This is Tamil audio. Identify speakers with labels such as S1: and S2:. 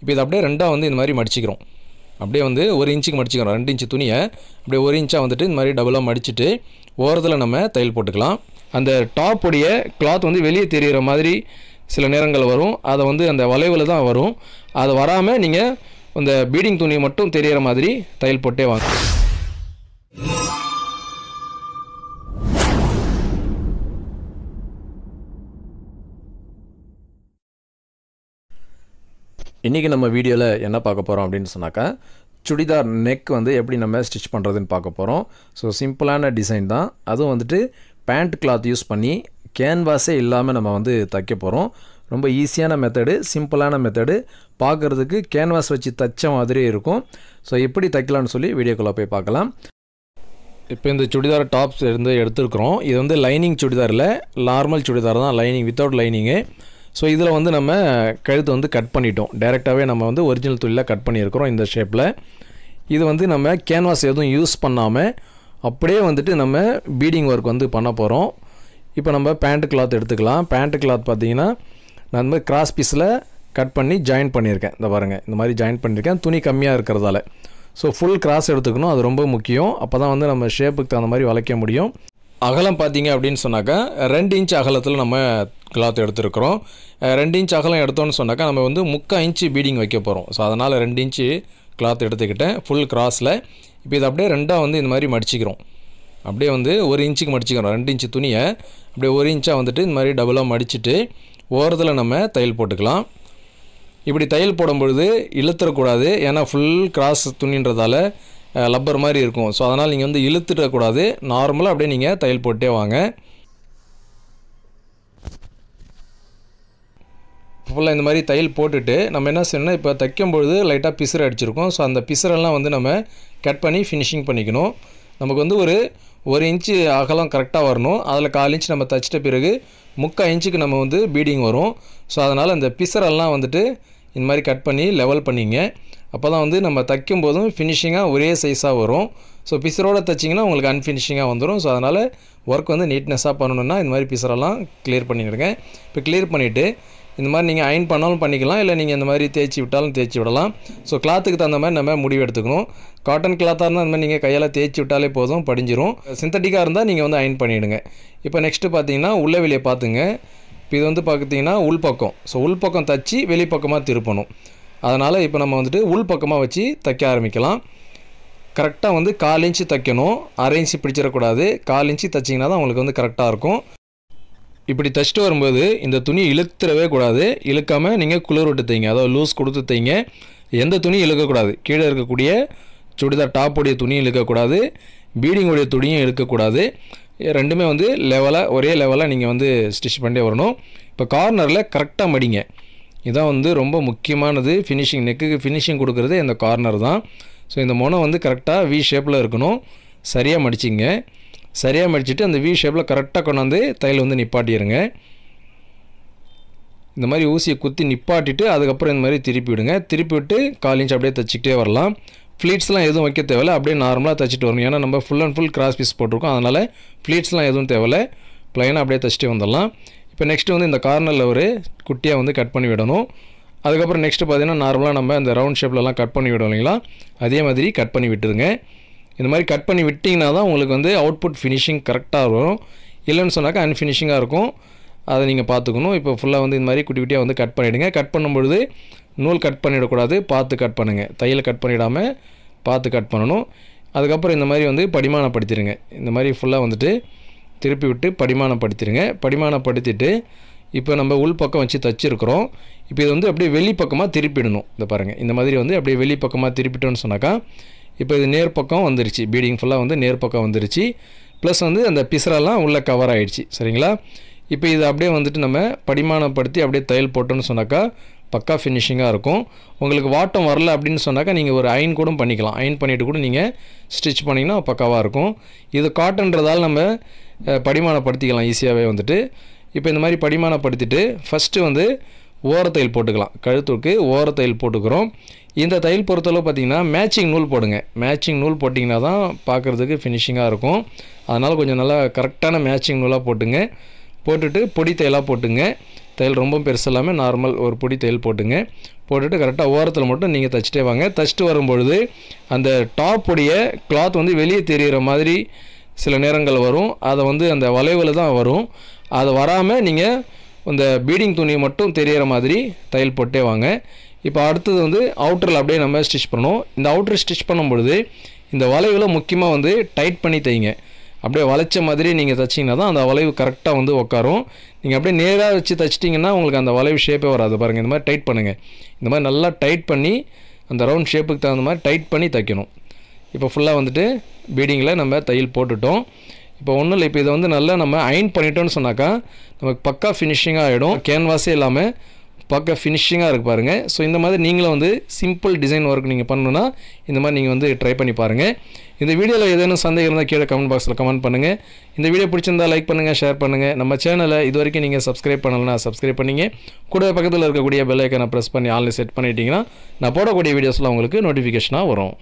S1: இப்போ இதை அப்படியே ரெண்டாக வந்து இந்த மாதிரி மடிச்சிக்கிறோம் அப்படியே வந்து ஒரு இன்ச்சுக்கு மடிச்சிக்கிறோம் ரெண்டு இன்ச்சு துணியை அப்படியே ஒரு இன்ச்சாக வந்துட்டு இந்த மாதிரி டபுளாக மடிச்சுட்டு ஓரத்தில் நம்ம தையல் போட்டுக்கலாம் அந்த டாப் உடைய கிளாத் வந்து வெளியே தெரிகிற மாதிரி சில நேரங்கள் வரும் அதை வந்து அந்த வளைவில் தான் வரும் அதை வராமல் நீங்கள் அந்த பீடிங் துணியை மட்டும் தெரிகிற மாதிரி தையல் போட்டே வாங்க இன்றைக்கி நம்ம வீடியோவில் என்ன பார்க்க போகிறோம் அப்படின்னு சொன்னாக்கா சுடிதார் நெக் வந்து எப்படி நம்ம ஸ்டிச் பண்ணுறதுன்னு பார்க்க போகிறோம் ஸோ சிம்பிளான டிசைன் தான் அதுவும் வந்துட்டு பேண்ட் கிளாத் யூஸ் பண்ணி கேன்வாஸே இல்லாமல் நம்ம வந்து தைக்க போகிறோம் ரொம்ப ஈஸியான மெத்தடு சிம்பிளான மெத்தடு பார்க்குறதுக்கு கேன்வாஸ் வச்சு தைச்ச மாதிரியே இருக்கும் ஸோ எப்படி தைக்கலாம்னு சொல்லி வீடியோக்குள்ளே போய் பார்க்கலாம் இப்போ இந்த சுடிதார் டாப்ஸ் இருந்து எடுத்துருக்குறோம் இது வந்து லைனிங் சுடிதாரில் நார்மல் சுடிதார் தான் லைனிங் வித்தவுட் லைனிங்கு ஸோ இதில் வந்து நம்ம கழுத்தை வந்து கட் பண்ணிட்டோம் டேரெக்டாகவே நம்ம வந்து ஒரிஜினல் துளியில் கட் பண்ணியிருக்கிறோம் இந்த ஷேப்பில் இது வந்து நம்ம கேன்வாஸ் எதுவும் யூஸ் பண்ணாமல் அப்படியே வந்துட்டு நம்ம பீடிங் ஒர்க் வந்து பண்ண போகிறோம் இப்போ நம்ம பேண்ட் கிளாத் எடுத்துக்கலாம் பேண்ட் கிளாத் பார்த்தீங்கன்னா நான் வந்து மாதிரி கிராஸ் பீஸில் கட் பண்ணி ஜாயின் பண்ணியிருக்கேன் இந்த பாருங்கள் இந்த மாதிரி ஜாயின் பண்ணியிருக்கேன் துணி கம்மியாக இருக்கிறதால ஸோ ஃபுல் கிராஸ் எடுத்துக்கணும் அது ரொம்ப முக்கியம் அப்போ தான் வந்து நம்ம ஷேப்புக்கு தகுந்த மாதிரி வளைக்க முடியும் அகலம் பார்த்தீங்க அப்படின்னு சொன்னாக்கா ரெண்டு இன்ச் அகலத்தில் நம்ம கிளாத் எடுத்துருக்குறோம் ரெண்டு இன்ச் அகலம் எடுத்தோன்னு சொன்னாக்கா நம்ம வந்து முக்கால் இன்ச்சு பீடிங் வைக்க போகிறோம் ஸோ அதனால் ரெண்டு இன்ச்சு கிளாத் எடுத்துக்கிட்டேன் ஃபுல் கிராஸில் இப்போ இது அப்படியே ரெண்டாக வந்து இந்த மாதிரி மடிச்சிக்கிறோம் அப்படியே வந்து ஒரு இன்ச்சுக்கு மடிச்சிக்கிறோம் ரெண்டு இன்ச்சு துணியை அப்படியே ஒரு இன்ச்சாக வந்துட்டு இந்த மாதிரி டபுளாக மடிச்சுட்டு ஓரத்தில் நம்ம தையல் போட்டுக்கலாம் இப்படி தையல் போடும்பொழுது இழுத்துறக்கூடாது ஏன்னா ஃபுல் கிராஸ் துணின்றதால லப்பர் மாதிரி இருக்கும் ஸோ அதனால் நீங்கள் வந்து இழுத்துடக்கூடாது நார்மலாக அப்படியே நீங்கள் தையல் போட்டே வாங்க ஃபுல்லாக இந்த மாதிரி தையல் போட்டுட்டு நம்ம என்ன செய்யணும்னா இப்போ தைக்கும்பொழுது லைட்டாக பிசுறு அடிச்சிருக்கோம் ஸோ அந்த பிசுறெல்லாம் வந்து நம்ம கட் பண்ணி ஃபினிஷிங் பண்ணிக்கணும் நமக்கு வந்து ஒரு ஒரு இன்ச்சு அகலம் கரெக்டாக வரணும் அதில் கால் இன்ச் நம்ம தைச்சிட்ட பிறகு முக்கால் இன்ச்சுக்கு நம்ம வந்து பீடிங் வரும் ஸோ அதனால் அந்த பிசுரெல்லாம் வந்துட்டு இந்த மாதிரி கட் பண்ணி லெவல் பண்ணிங்க அப்போ தான் வந்து நம்ம தைக்கும் போதும் ஃபினிஷிங்காக ஒரே சைஸாக வரும் ஸோ பிசரோடு தைச்சிங்கன்னா உங்களுக்கு அன்ஃபினிஷிங்காக வந்துடும் ஸோ அதனால் ஒர்க் வந்து நீட்னஸாக பண்ணணுன்னா இந்த மாதிரி பிசரெல்லாம் கிளியர் பண்ணிவிடுங்க இப்போ கிளியர் பண்ணிவிட்டு இந்த மாதிரி நீங்கள் அயன் பண்ணாலும் பண்ணிக்கலாம் இல்லை நீங்கள் இந்த மாதிரி தேய்ச்சி விட்டாலும் தேய்ச்சி விடலாம் ஸோ கிளாத்துக்கு தகுந்த மாதிரி நம்ம முடிவு எடுத்துக்கணும் காட்டன் கிளாத்தாக இருந்தால் அந்த மாதிரி நீங்கள் கையால் தேய்ச்சி விட்டாலே போதும் படிஞ்சிரும் சிந்தட்டிக்காக இருந்தால் நீங்கள் வந்து அயன் பண்ணிவிடுங்க இப்போ நெக்ஸ்ட்டு பார்த்தீங்கன்னா உள்ள வெளியே பார்த்துங்க இப்போ இது வந்து பார்த்திங்கன்னா உள்பக்கம் ஸோ உள்பக்கம் தச்சு வெளிப்பக்கமாக திருப்பணும் அதனால் இப்போ நம்ம வந்துட்டு உள் பக்கமாக வச்சு தைக்க ஆரம்பிக்கலாம் கரெக்டாக வந்து கால் இன்ச்சு தைக்கணும் அரை இன்ச்சு பிடிச்சிடக்கூடாது கால் இன்ச்சு தைச்சிங்கன்னா தான் உங்களுக்கு வந்து கரெக்டாக இருக்கும் இப்படி தைச்சிட்டு வரும்போது இந்த துணி இழுத்துடவே கூடாது இழுக்காமல் நீங்கள் குளிர் விட்டு தைங்க அதாவது லூஸ் கொடுத்து தைங்க எந்த துணியும் இழுக்கக்கூடாது கீழே இருக்கக்கூடிய சுடிதார் டாப்புடைய துணியும் இழுக்கக்கூடாது பீடிங்குடைய துணியும் இழுக்கக்கூடாது ரெண்டுமே வந்து லெவலாக ஒரே லெவலாக நீங்கள் வந்து ஸ்டிச் பண்ணிட்டே வரணும் இப்போ கார்னரில் கரெக்டாக மடிங்க இதான் வந்து ரொம்ப முக்கியமானது ஃபினிஷிங் நெக்குக்கு ஃபினிஷிங் கொடுக்குறது இந்த கார்னர் தான் ஸோ இந்த முனை வந்து கரெக்டாக வி ஷேப்பில் இருக்கணும் சரியாக மடிச்சிங்க சரியாக மடிச்சுட்டு அந்த வி ஷேப்பில் கரெக்டாக கொண்டாந்து தையல் வந்து நிப்பாட்டிடுங்க இந்த மாதிரி ஊசியை குத்தி நிப்பாட்டிட்டு அதுக்கப்புறம் இந்த மாதிரி திருப்பி விடுங்க திருப்பி விட்டு கால் இன்ச் அப்படியே தைச்சிக்கிட்டே வரலாம் ஃப்ளீட்ஸ்லாம் எதுவும் வைக்க தேவையில்ல அப்படியே நார்மலாக தைச்சிட்டு வரணும் ஏன்னா நம்ம full and full cross piece போட்டிருக்கோம் அதனால் ஃப்ளீட்ஸ்லாம் எதுவும் தேவையில்ல ப்ளைனாக அப்படியே தைச்சிட்டு வந்துடலாம் இப்போ நெக்ஸ்ட்டு வந்து இந்த கார்னரில் ஒரு குட்டியாக வந்து கட் பண்ணி விடணும் அதுக்கப்புறம் நெக்ஸ்ட்டு பார்த்திங்கன்னா நார்மலாக நம்ம இந்த ரவுண்ட் ஷேப்லலாம் கட் பண்ணி விடும் இல்லைங்களா அதே மாதிரி கட் பண்ணி விட்டுருங்க இந்த மாதிரி கட் பண்ணி விட்டிங்கன்னா தான் உங்களுக்கு வந்து அவுட்புட் ஃபினிஷிங் கரெக்டாக வரும் இல்லைன்னு சொன்னாக்கா அன்ஃபினிஷிங்காக இருக்கும் அதை நீங்கள் பார்த்துக்கணும் இப்போ ஃபுல்லாக வந்து இந்த மாதிரி குட்டி குட்டியாக வந்து கட் பண்ணிவிடுங்க கட் பண்ணும்பொழுது நூல் கட் பண்ணிவிடக்கூடாது பார்த்து கட் பண்ணுங்கள் தையில் கட் பண்ணிடாமல் பார்த்து கட் பண்ணணும் அதுக்கப்புறம் இந்த மாதிரி வந்து படிமானப்படுத்திடுங்க இந்த மாதிரி ஃபுல்லாக வந்துட்டு திருப்பி விட்டு படிமானப்படுத்திடுங்க படிமானப்படுத்திட்டு இப்போ நம்ம உள் பக்கம் வச்சு தச்சிருக்கிறோம் இப்போ இது வந்து அப்படியே வெளிப்பக்கமாக திருப்பிடணும் இந்த பாருங்கள் இந்த மாதிரி வந்து அப்படியே வெளிப்பக்கமாக திருப்பிட்டோன்னு சொன்னாக்கா இப்போ இது நேர் பக்கம் வந்துருச்சு பீடிங் ஃபுல்லாக வந்து நேர் பக்கம் வந்துருச்சு ப்ளஸ் வந்து அந்த பிசரெல்லாம் உள்ளே கவர் ஆகிடுச்சு சரிங்களா இப்போ இது அப்படியே வந்துட்டு நம்ம படிமானப்படுத்தி அப்படியே தையல் போட்டோன்னு சொன்னாக்கா பக்கா ஃபினிஷிங்காக இருக்கும் உங்களுக்கு வாட்டம் வரல அப்படின்னு சொன்னாக்கா நீங்கள் ஒரு அயன் கூட பண்ணிக்கலாம் அயன் பண்ணிவிட்டு கூட நீங்கள் ஸ்டிச் பண்ணிங்கன்னா பக்காவாக இருக்கும் இது காட்டன்றதால் நம்ம படிமானப்படுத்திக்கலாம் ஈஸியாகவே வந்துட்டு இப்போ இந்த மாதிரி படிமானப்படுத்திட்டு ஃபஸ்ட்டு வந்து ஓரத்தையில் போட்டுக்கலாம் கழுத்துக்கு ஓரத்தையில் போட்டுக்கிறோம் இந்த தையல் பொறுத்தளவு பார்த்திங்கன்னா மேட்சிங் நூல் போடுங்க மேட்சிங் நூல் போட்டிங்கன்னா தான் பார்க்குறதுக்கு ஃபினிஷிங்காக இருக்கும் அதனால் கொஞ்சம் நல்லா கரெக்டான மேட்சிங் நூலாக போட்டுங்க போட்டுட்டு பொடி தையலாக போட்டுங்க தையல் ரொம்ப பெருசு இல்லாமல் நார்மல் ஒரு பொடி தையல் போட்டுங்க போட்டுட்டு கரெக்டாக ஓரத்தில் மட்டும் நீங்கள் தைச்சிட்டே வாங்க தைச்சிட்டு வரும்பொழுது அந்த டாப் உடைய கிளாத் வந்து வெளியே தெரிகிற மாதிரி சில நேரங்கள் வரும் அதை வந்து அந்த வளைவில் தான் வரும் அது வராமல் நீங்கள் இந்த பீடிங் துணி மட்டும் தெரியிற மாதிரி தையல் போட்டே வாங்க இப்போ அடுத்தது வந்து அவுட்டரில் அப்படியே நம்ம ஸ்டிச் பண்ணோம் இந்த அவுட்டர் ஸ்டிச் பண்ணும்பொழுது இந்த வளைவில் முக்கியமாக வந்து டைட் பண்ணி தைங்க அப்படியே வளைச்ச மாதிரி நீங்கள் தைச்சிங்கன்னா தான் அந்த வளைவு கரெக்டாக வந்து உட்காரும் நீங்கள் அப்படியே நேராக வச்சு தைச்சிட்டிங்கன்னா உங்களுக்கு அந்த வளைவு ஷேப்பே வராது பாருங்கள் இந்த மாதிரி டைட் பண்ணுங்கள் இந்த மாதிரி நல்லா டைட் பண்ணி அந்த ரவுண்ட் ஷேப்புக்கு தகுந்த மாதிரி டைட் பண்ணி தைக்கணும் இப்போ ஃபுல்லாக வந்துட்டு பீடிங்கில் நம்ம தையல் போட்டுட்டோம் இப்போ ஒன்றும் இல்லை இப்போ இதை வந்து நல்லா நம்ம அயன் பண்ணிட்டோம்னு சொன்னாக்கா நமக்கு பக்கா ஃபினிஷிங்காக ஆகிடும் கேன்வாஸே இல்லாமல் பக்கா ஃபினிஷிங்காக இருக்கு பாருங்கள் ஸோ இந்த மாதிரி நீங்களும் வந்து சிம்பிள் டிசைன் ஒர்க் நீங்கள் பண்ணணுன்னா இந்த மாதிரி நீங்கள் வந்து ட்ரை பண்ணி பாருங்கள் இந்த வீடியோவில் ஏதேனும் சந்தேகம் இருந்தால் கீழே கமெண்ட் பாக்ஸில் கமெண்ட் பண்ணுங்கள் இந்த வீடியோ பிடிச்சிருந்தால் லைக் பண்ணுங்கள் ஷேர் பண்ணுங்கள் நம்ம சேனலை இது வரைக்கும் நீங்கள் சப்ஸ்கிரைப் பண்ணலைன்னா சப்ஸ்கிரைப் பண்ணிங்க கூட பக்கத்தில் இருக்கக்கூடிய பெல் நான் ப்ரெஸ் பண்ணி ஆன்லைன் செட் பண்ணிட்டீங்கன்னா நான் போடக்கூடிய வீடியோஸில் உங்களுக்கு நோட்டிஃபிகேஷனாக வரும்